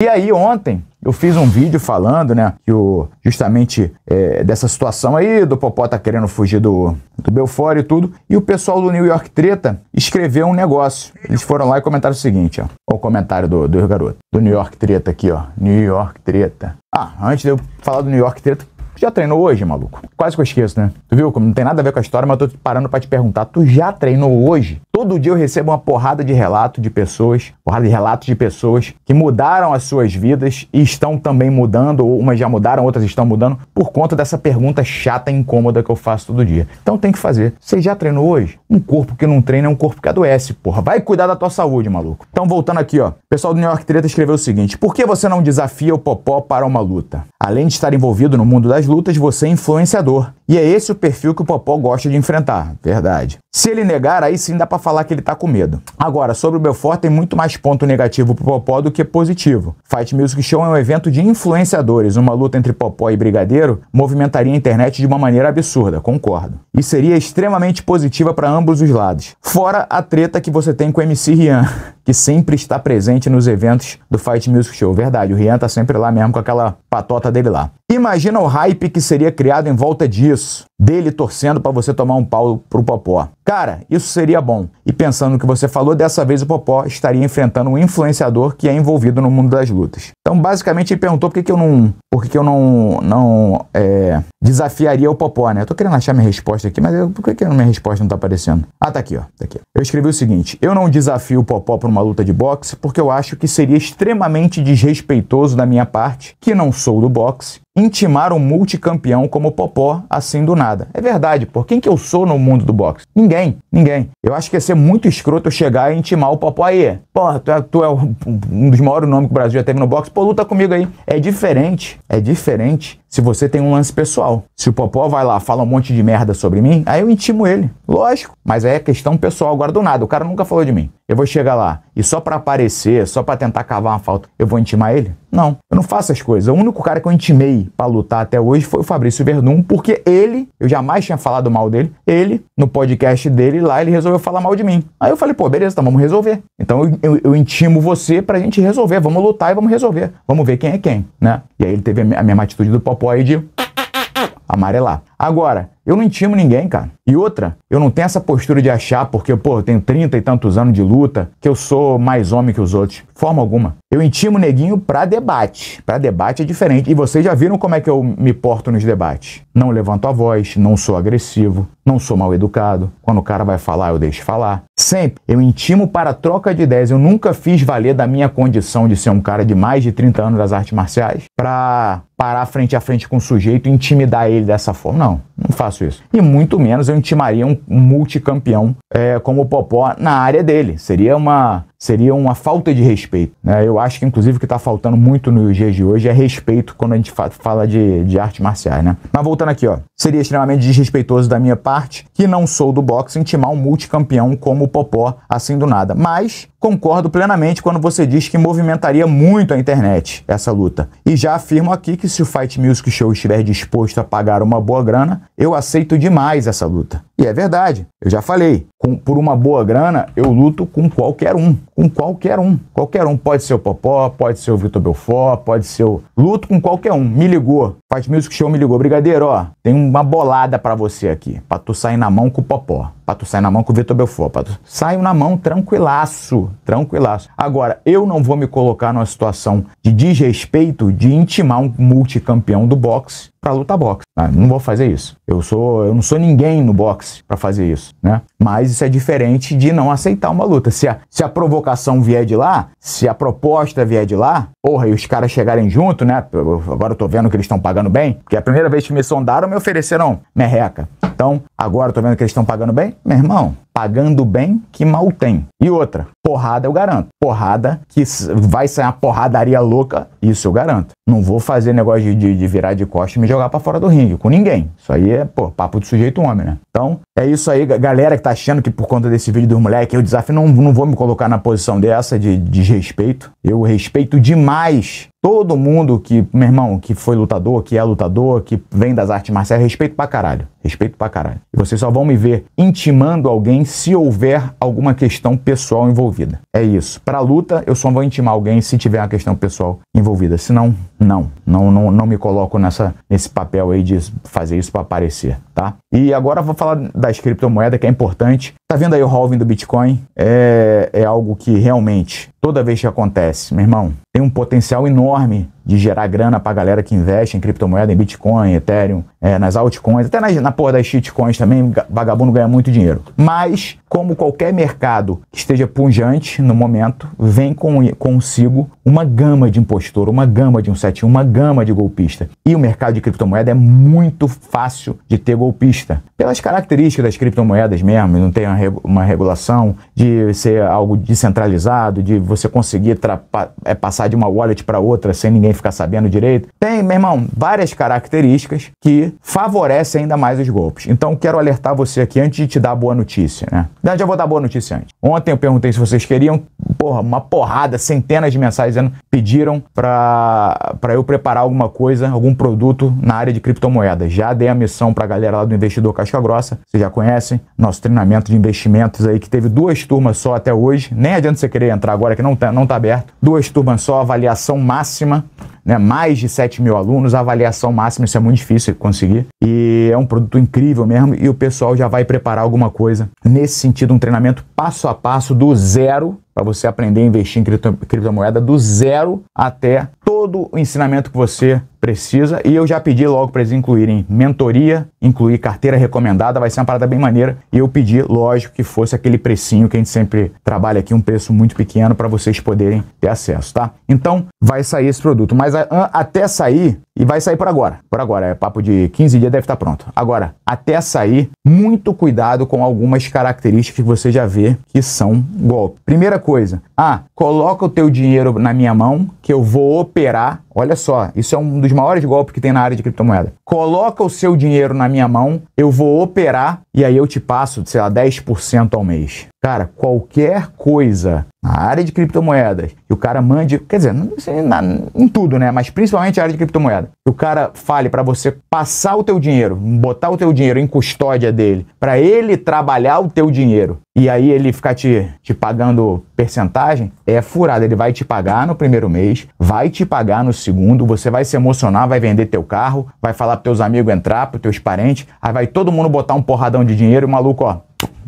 E aí ontem eu fiz um vídeo falando, né, que o, justamente é, dessa situação aí, do Popó tá querendo fugir do, do Belfort e tudo, e o pessoal do New York Treta escreveu um negócio. Eles foram lá e comentaram o seguinte, ó, o comentário do, do garoto, do New York Treta aqui, ó, New York Treta. Ah, antes de eu falar do New York Treta, já treinou hoje, maluco? Quase que eu esqueço, né? Tu viu? Não tem nada a ver com a história, mas eu tô parando para te perguntar. Tu já treinou hoje? Todo dia eu recebo uma porrada de relato de pessoas, porrada de relatos de pessoas que mudaram as suas vidas e estão também mudando, ou umas já mudaram, outras estão mudando, por conta dessa pergunta chata e incômoda que eu faço todo dia. Então tem que fazer. Você já treinou hoje? Um corpo que não treina é um corpo que adoece, porra. Vai cuidar da tua saúde, maluco. Então voltando aqui, ó pessoal do New York Treta escreveu o seguinte: Por que você não desafia o Popó para uma luta? Além de estar envolvido no mundo das lutas, você é influenciador. E é esse o perfil que o Popó gosta de enfrentar, verdade. Se ele negar, aí sim dá para falar que ele tá com medo. Agora, sobre o Belfort, tem muito mais ponto negativo pro Popó do que positivo. Fight Music Show é um evento de influenciadores. Uma luta entre Popó e Brigadeiro movimentaria a internet de uma maneira absurda, concordo. E seria extremamente positiva para ambos os lados. Fora a treta que você tem com o MC Rian, que sempre está presente nos eventos do Fight Music Show. Verdade, o Rian tá sempre lá mesmo com aquela patota dele lá. Imagina o hype que seria criado em volta disso, dele torcendo para você tomar um pau pro Popó. Cara, isso seria bom. E pensando no que você falou, dessa vez o Popó estaria enfrentando um influenciador que é envolvido no mundo das lutas. Então, basicamente, ele perguntou por que, que eu não, por que, que eu não, não é, desafiaria o Popó, né? Eu tô querendo achar minha resposta aqui, mas eu, por que, que minha resposta não tá aparecendo? Ah, tá aqui, ó. Tá aqui. Eu escrevi o seguinte: eu não desafio o Popó para uma luta de boxe porque eu acho que seria extremamente desrespeitoso da minha parte, que não sou do boxe intimar um multicampeão como Popó assim do nada. É verdade, por quem que eu sou no mundo do boxe? Ninguém, ninguém. Eu acho que ia ser muito escroto chegar e intimar o Popó aí. Porra, tu é, tu é um dos maiores nomes que o Brasil já teve no boxe, pô, luta comigo aí. É diferente, é diferente se você tem um lance pessoal. Se o Popó vai lá, fala um monte de merda sobre mim, aí eu intimo ele. Lógico, mas aí é questão pessoal agora do nada. O cara nunca falou de mim. Eu vou chegar lá e só para aparecer, só para tentar cavar uma falta, eu vou intimar ele? Não, eu não faço as coisas. O único cara que eu intimei para lutar até hoje foi o Fabrício Verdun, porque ele, eu jamais tinha falado mal dele, ele, no podcast dele lá, ele resolveu falar mal de mim. Aí eu falei, pô, beleza, então vamos resolver. Então eu, eu, eu intimo você pra gente resolver, vamos lutar e vamos resolver. Vamos ver quem é quem, né? E aí ele teve a mesma atitude do Popó pode amarelar. Agora, eu não intimo ninguém, cara. E outra, eu não tenho essa postura de achar porque, pô, eu tenho 30 e tantos anos de luta, que eu sou mais homem que os outros. Forma alguma. Eu intimo neguinho para debate. Para debate é diferente. E vocês já viram como é que eu me porto nos debates. Não levanto a voz, não sou agressivo, não sou mal educado. Quando o cara vai falar, eu deixo falar. Sempre eu intimo para troca de ideias. Eu nunca fiz valer da minha condição de ser um cara de mais de 30 anos das artes marciais para parar frente a frente com o sujeito e intimidar ele dessa forma. Não. Não faço isso. E muito menos eu intimaria um multicampeão é, como o Popó na área dele. Seria uma seria uma falta de respeito. Né? Eu acho que, inclusive, o que está faltando muito nos dias de hoje é respeito quando a gente fala de, de artes marciais. Né? Mas voltando aqui, ó, seria extremamente desrespeitoso da minha parte, que não sou do boxe, intimar um multicampeão como o Popó assim do nada. Mas concordo plenamente quando você diz que movimentaria muito a internet essa luta. E já afirmo aqui que se o Fight Music Show estiver disposto a pagar uma boa grana, eu aceito demais essa luta. E é verdade, eu já falei, com, por uma boa grana eu luto com qualquer um com qualquer um. Qualquer um. Pode ser o Popó, pode ser o Vitor Belfort, pode ser o. Luto com qualquer um. Me ligou. Faz Music Show me ligou. Brigadeiro, ó, tem uma bolada para você aqui, pra tu sair na mão com o Popó. Pato tu na mão com o Vitor Belfort. Pato saiu na mão tranquilaço, tranquilaço. Agora, eu não vou me colocar numa situação de desrespeito de intimar um multicampeão do boxe para lutar boxe. Né? Não vou fazer isso. Eu sou, eu não sou ninguém no boxe para fazer isso, né? Mas isso é diferente de não aceitar uma luta. Se a, se a provocação vier de lá, se a proposta vier de lá, porra, e os caras chegarem junto, né? Eu, agora eu tô vendo que eles estão pagando bem, porque a primeira vez que me sondaram me ofereceram merreca. Então, agora eu tô vendo que eles estão pagando bem, meu irmão, pagando bem que mal tem. E outra, porrada eu garanto. Porrada que vai sair uma porradaria louca, isso eu garanto. Não vou fazer negócio de, de virar de costas e me jogar para fora do ringue com ninguém. Isso aí é, pô, papo de sujeito homem, né? Então, é isso aí, galera que tá achando que por conta desse vídeo do moleque eu desafio, não, não vou me colocar na posição dessa de desrespeito. Eu respeito demais todo mundo que, meu irmão, que foi lutador, que é lutador, que vem das artes marciais, respeito pra caralho. Respeito pra caralho. E vocês só vão me ver intimando alguém se houver alguma questão pessoal envolvida. É isso. Para luta, eu só vou intimar alguém se tiver uma questão pessoal envolvida. Se não, não. Não, não, não me coloco nessa, nesse papel aí de fazer isso para aparecer, tá? E agora eu vou falar das criptomoedas, que é importante. Tá vendo aí o halving do Bitcoin? É, é algo que realmente, toda vez que acontece, meu irmão, tem um potencial enorme de gerar grana pra galera que investe em criptomoeda, em Bitcoin, Ethereum, é, nas altcoins, até na, na porra das shitcoins também, vagabundo ganha muito dinheiro. Mas, como qualquer mercado que esteja punjante no momento, vem com, consigo uma gama de impostor, uma gama de um set, uma gama de golpista. E o mercado de criptomoeda é muito fácil de ter golpista. Pelas características das criptomoedas mesmo, não tem uma uma regulação, de ser algo descentralizado, de você conseguir é, passar de uma wallet para outra sem ninguém ficar sabendo direito. Tem, meu irmão, várias características que favorecem ainda mais os golpes. Então, quero alertar você aqui antes de te dar a boa notícia, né? Já vou dar a boa notícia antes. Ontem eu perguntei se vocês queriam, porra, uma porrada, centenas de mensagens pediram para eu preparar alguma coisa, algum produto na área de criptomoedas. Já dei a missão para a galera lá do Investidor Caixa Grossa, vocês já conhecem, nosso treinamento de investimento investimentos aí que teve duas turmas só até hoje. Nem adianta você querer entrar agora que não está não tá aberto. Duas turmas só, avaliação máxima, né? mais de 7 mil alunos, avaliação máxima, isso é muito difícil conseguir. E é um produto incrível mesmo e o pessoal já vai preparar alguma coisa nesse sentido, um treinamento passo a passo do zero para você aprender a investir em cripto, criptomoeda do zero até todo o ensinamento que você precisa. E eu já pedi logo para eles incluírem mentoria, incluir carteira recomendada, vai ser uma parada bem maneira. E eu pedi, lógico, que fosse aquele precinho que a gente sempre trabalha aqui, um preço muito pequeno para vocês poderem ter acesso, tá? Então vai sair esse produto. Mas a, a, até sair, e vai sair por agora. Por agora, é papo de 15 dias, deve estar pronto. Agora, até sair, muito cuidado com algumas características que você já vê que são golpe. Primeira coisa, ah, coloca o teu dinheiro na minha mão que eu vou operar. Olha só, isso é um dos maiores golpes que tem na área de criptomoeda. Coloca o seu dinheiro na minha mão, eu vou operar e aí eu te passo, sei lá, 10% ao mês. Cara, qualquer coisa na área de criptomoedas e o cara mande, quer dizer, em tudo, né? Mas principalmente a área de criptomoeda. o cara fale para você passar o teu dinheiro, botar o teu dinheiro em custódia dele, para ele trabalhar o teu dinheiro e aí ele ficar te, te pagando percentagem, é furado. Ele vai te pagar no primeiro mês, vai te pagar no segundo, você vai se emocionar, vai vender teu carro, vai falar pros teus amigos entrar, pros teus parentes, aí vai todo mundo botar um porradão de dinheiro e o maluco, ó,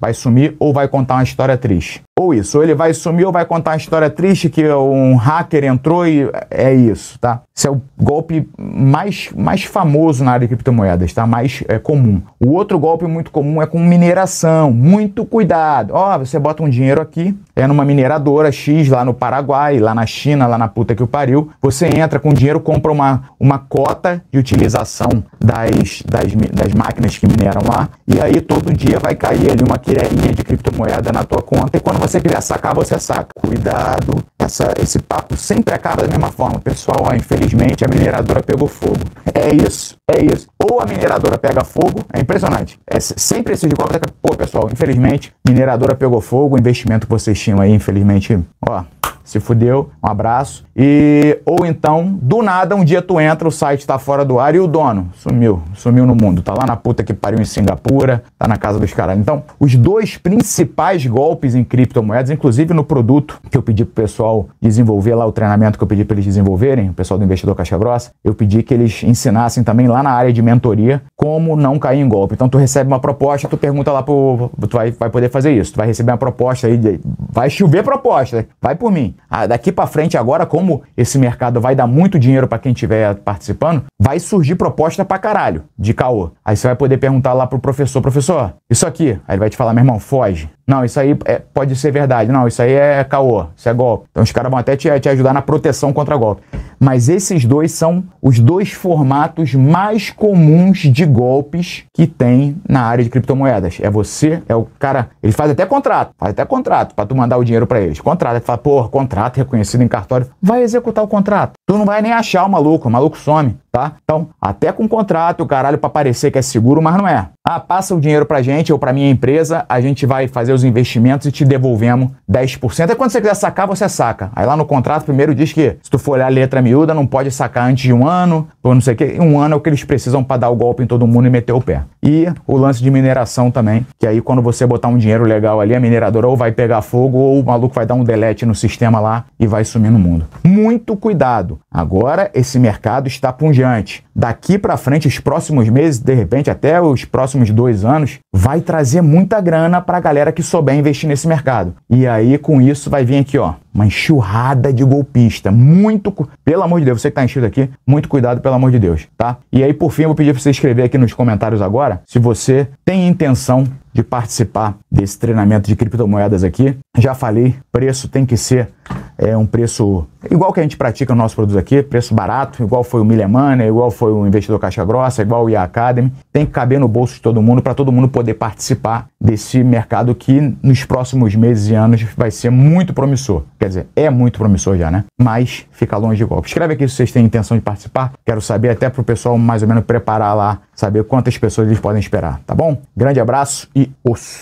vai sumir ou vai contar uma história triste. Ou isso, ou ele vai sumir ou vai contar uma história triste que um hacker entrou e é isso, tá? Esse é o golpe mais, mais famoso na área de criptomoedas, tá? Mais é, comum. O outro golpe muito comum é com mineração. Muito cuidado. Ó, oh, você bota um dinheiro aqui, é numa mineradora X lá no Paraguai, lá na China, lá na puta que o pariu. Você entra com dinheiro, compra uma, uma cota de utilização das, das, das máquinas que mineram lá e aí todo dia vai cair ali uma pirataria é de criptomoeda na tua conta e quando você quiser sacar, você saca. Cuidado, essa, esse papo sempre acaba da mesma forma. Pessoal, ó, infelizmente a mineradora pegou fogo. É isso, é isso. Ou a mineradora pega fogo, é impressionante. É sempre esses golpes, tá- pô, pessoal, infelizmente, mineradora pegou fogo, o investimento que vocês tinham aí, infelizmente, ó, se fudeu, um abraço. E ou então, do nada, um dia tu entra, o site tá fora do ar e o dono sumiu, sumiu no mundo, tá lá na puta que pariu em Singapura, tá na casa dos caras. Então, os dois principais golpes em criptomoedas, inclusive no produto que eu pedi pro pessoal desenvolver lá o treinamento que eu pedi para eles desenvolverem, o pessoal do investidor Caixa Grossa, eu pedi que eles ensinassem também lá na área de mentoria como não cair em golpe. Então, tu recebe uma proposta, tu pergunta lá pro tu vai, vai poder fazer isso, tu vai receber uma proposta aí, de, vai chover proposta, vai por mim. Ah, daqui para frente agora, como esse mercado vai dar muito dinheiro para quem estiver participando, vai surgir proposta para caralho de caô. Aí você vai poder perguntar lá pro professor, professor, isso aqui. Aí ele vai te falar, meu irmão, foge. Não, isso aí é, pode ser verdade. Não, isso aí é caô, isso é golpe. Então os caras vão até te, te ajudar na proteção contra golpe. Mas esses dois são os dois formatos mais comuns de golpes que tem na área de criptomoedas. É você, é o cara. Ele faz até contrato, faz até contrato para tu mandar o dinheiro para eles. Contrato, ele é fala, porra, contrato reconhecido em cartório. Vai executar o contrato. Tu não vai nem achar o maluco, o maluco some tá? Então, até com contrato, caralho, para parecer que é seguro, mas não é. Ah, passa o dinheiro pra gente ou pra minha empresa, a gente vai fazer os investimentos e te devolvemos 10%. É quando você quiser sacar, você saca. Aí lá no contrato primeiro diz que se tu for olhar a letra miúda, não pode sacar antes de um ano, ou não sei o quê. Um ano é o que eles precisam para dar o golpe em todo mundo e meter o pé. E o lance de mineração também, que aí quando você botar um dinheiro legal ali, a mineradora ou vai pegar fogo ou o maluco vai dar um delete no sistema lá e vai sumir no mundo. Muito cuidado. Agora esse mercado está pungindo diante, daqui para frente, os próximos meses, de repente até os próximos dois anos, vai trazer muita grana para a galera que souber investir nesse mercado. E aí, com isso, vai vir aqui, ó, uma enxurrada de golpista. Muito, pelo amor de Deus, você que está enchido aqui, muito cuidado, pelo amor de Deus, tá? E aí, por fim, eu vou pedir para você escrever aqui nos comentários agora se você tem intenção de participar desse treinamento de criptomoedas aqui. Já falei, preço tem que ser é, um preço igual que a gente pratica o nosso produto aqui, preço barato, igual foi o Milha igual foi o Investidor Caixa Grossa, igual o IA Academy. Tem que caber no bolso de todo mundo para todo mundo poder participar desse mercado que nos próximos meses e anos vai ser muito promissor quer dizer, é muito promissor já, né? Mas fica longe de golpe. Escreve aqui se vocês têm intenção de participar. Quero saber até para o pessoal mais ou menos preparar lá, saber quantas pessoas eles podem esperar, tá bom? Grande abraço e osso!